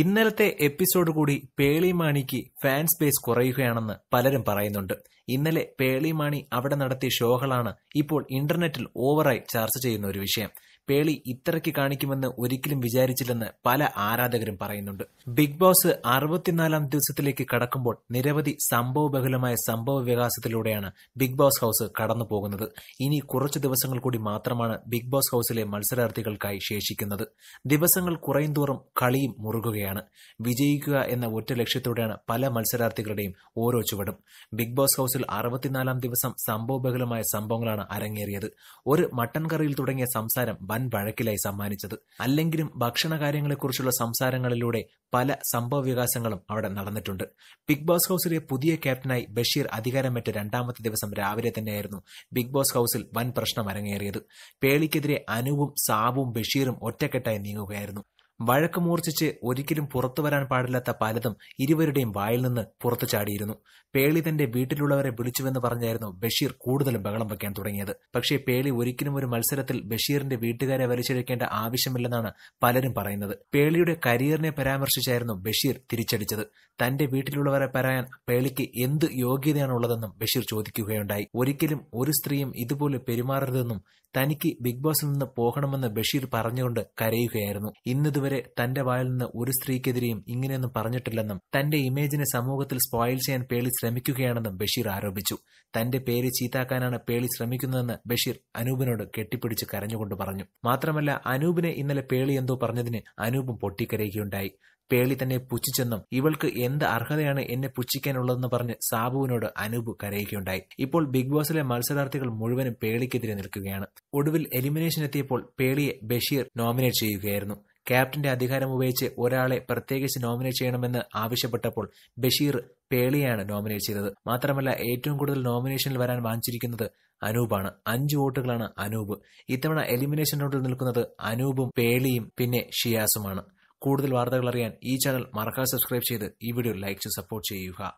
ഇന്നലത്തെ എപ്പിസോഡ് കൂടി പേളിമാണിക്ക് fan space കുറയുകയാണെന്ന് പലരും പറയുന്നുണ്ട് ഇന്നലെ പേളിമാണി അവിടെ നടത്തിയ ഷോകളാണ് ഇപ്പോൾ ഇന്റർനെറ്റിൽ ഓവറായി ചർച്ച ചെയ്യുന്ന ഒരു വിഷയം പേളി ഇത്രയ്ക്ക് കാണിക്കുമെന്ന് ഒരിക്കലും വിചാരിച്ചില്ലെന്ന് പല ആരാധകരും പറയുന്നുണ്ട് ബിഗ് ബോസ് അറുപത്തിനാലാം ദിവസത്തിലേക്ക് കടക്കുമ്പോൾ നിരവധി സംഭവബഹുലമായ സംഭവ വികാസത്തിലൂടെയാണ് ബിഗ് ബോസ് ഹൌസ് കടന്നു പോകുന്നത് ഇനി കുറച്ച് ദിവസങ്ങൾ കൂടി മാത്രമാണ് ബിഗ് ബോസ് ഹൌസിലെ മത്സരാർത്ഥികൾക്കായി ശേഷിക്കുന്നത് ദിവസങ്ങൾ കുറയുംതോറും കളിയും മുറുകുകയാണ് വിജയിക്കുക എന്ന ഒറ്റ ലക്ഷ്യത്തോടെയാണ് പല മത്സരാർത്ഥികളുടെയും ഓരോ ചുവടും ബിഗ് ബോസ് ഹൌസിൽ അറുപത്തിനാലാം ദിവസം സംഭവബഹുലമായ സംഭവങ്ങളാണ് അരങ്ങേറിയത് ഒരു മട്ടൻ കറിയിൽ തുടങ്ങിയ സംസാരം വൻ വൻ വഴക്കിലായി സമ്മാനിച്ചത് അല്ലെങ്കിലും ഭക്ഷണകാര്യങ്ങളെക്കുറിച്ചുള്ള സംസാരങ്ങളിലൂടെ പല സംഭവവികാസങ്ങളും അവിടെ നടന്നിട്ടുണ്ട് ബിഗ് ബോസ് ഹൌസിലെ പുതിയ ക്യാപ്റ്റനായി ബഷീർ അധികാരമേറ്റ രണ്ടാമത്തെ ദിവസം രാവിലെ തന്നെയായിരുന്നു ബിഗ് ബോസ് ഹൌസിൽ വൻ പ്രശ്നം അരങ്ങേറിയത് പേളിക്കെതിരെ അനുവും സാബും ബഷീറും ഒറ്റക്കെട്ടായി നീങ്ങുകയായിരുന്നു വഴക്ക് മൂർച്ഛിച്ച് ഒരിക്കലും പുറത്തു വരാൻ പാടില്ലാത്ത പലതും ഇരുവരുടെയും വായിൽ നിന്ന് പുറത്തു ചാടിയിരുന്നു പേളി തന്റെ വീട്ടിലുള്ളവരെ വിളിച്ചുവെന്ന് പറഞ്ഞായിരുന്നു ബഷീർ കൂടുതലും ബഹളം വയ്ക്കാൻ തുടങ്ങിയത് പക്ഷേ പേളി ഒരിക്കലും ഒരു മത്സരത്തിൽ ബഷീറിന്റെ വീട്ടുകാരെ വലിച്ചെടുക്കേണ്ട ആവശ്യമില്ലെന്നാണ് പലരും പറയുന്നത് പേളിയുടെ കരിയറിനെ പരാമർശിച്ചായിരുന്നു ബഷീർ തിരിച്ചടിച്ചത് തന്റെ വീട്ടിലുള്ളവരെ പറയാൻ പേളിക്ക് എന്ത് യോഗ്യതയാണുള്ളതെന്നും ബഷീർ ചോദിക്കുകയുണ്ടായി ഒരിക്കലും ഒരു സ്ത്രീയും ഇതുപോലെ പെരുമാറരുതെന്നും തനിക്ക് ബിഗ് ബോസിൽ നിന്ന് പോകണമെന്ന് ബഷീർ പറഞ്ഞുകൊണ്ട് കരയുകയായിരുന്നു ഇന്നിതുവരെ ഇതുവരെ തന്റെ വായിൽ നിന്ന് ഒരു സ്ത്രീക്കെതിരെയും ഇങ്ങനെയൊന്നും പറഞ്ഞിട്ടില്ലെന്നും തന്റെ ഇമേജിനെ സമൂഹത്തിൽ സ്പോയിൽ ചെയ്യാൻ പേളി ശ്രമിക്കുകയാണെന്നും ബഷീർ ആരോപിച്ചു തന്റെ പേര് ചീത്താക്കാനാണ് പേളി ശ്രമിക്കുന്നതെന്ന് ബഷീർ അനൂപിനോട് കെട്ടിപ്പിടിച്ച് കരഞ്ഞുകൊണ്ട് പറഞ്ഞു മാത്രമല്ല അനൂപിനെ ഇന്നലെ പേളി എന്തോ പറഞ്ഞതിന് അനൂപും പൊട്ടിക്കരയുകയുണ്ടായി പേളി തന്നെ പുച്ഛിച്ചെന്നും ഇവൾക്ക് എന്ത് അർഹതയാണ് എന്നെ പുച്ഛിക്കാനുള്ളതെന്ന് പറഞ്ഞ് സാബുവിനോട് അനൂപ് കരയുകയുണ്ടായി ഇപ്പോൾ ബിഗ് ബോസിലെ മത്സരാർത്ഥികൾ മുഴുവനും പേളിക്കെതിരെ നിൽക്കുകയാണ് ഒടുവിൽ എലിമിനേഷൻ എത്തിയപ്പോൾ പേളിയെ ബഷീർ നോമിനേറ്റ് ചെയ്യുകയായിരുന്നു ക്യാപ്റ്റന്റെ അധികാരം ഉപയോഗിച്ച് ഒരാളെ പ്രത്യേകിച്ച് നോമിനേറ്റ് ചെയ്യണമെന്ന് ആവശ്യപ്പെട്ടപ്പോൾ ബഷീർ പേളിയാണ് നോമിനേറ്റ് ചെയ്തത് മാത്രമല്ല ഏറ്റവും കൂടുതൽ നോമിനേഷനിൽ വരാൻ വാഞ്ചിരിക്കുന്നത് അനൂപാണ് അഞ്ച് വോട്ടുകളാണ് അനൂപ് ഇത്തവണ എലിമിനേഷൻ റൗണ്ടിൽ നിൽക്കുന്നത് അനൂപും പേളിയും പിന്നെ ഷിയാസുമാണ് കൂടുതൽ വാർത്തകൾ അറിയാൻ ഈ ചാനൽ മറക്കാതെ സബ്സ്ക്രൈബ് ചെയ്ത് ഈ വീഡിയോ ലൈക്ക് ചെയ്ത് സപ്പോർട്ട് ചെയ്യുക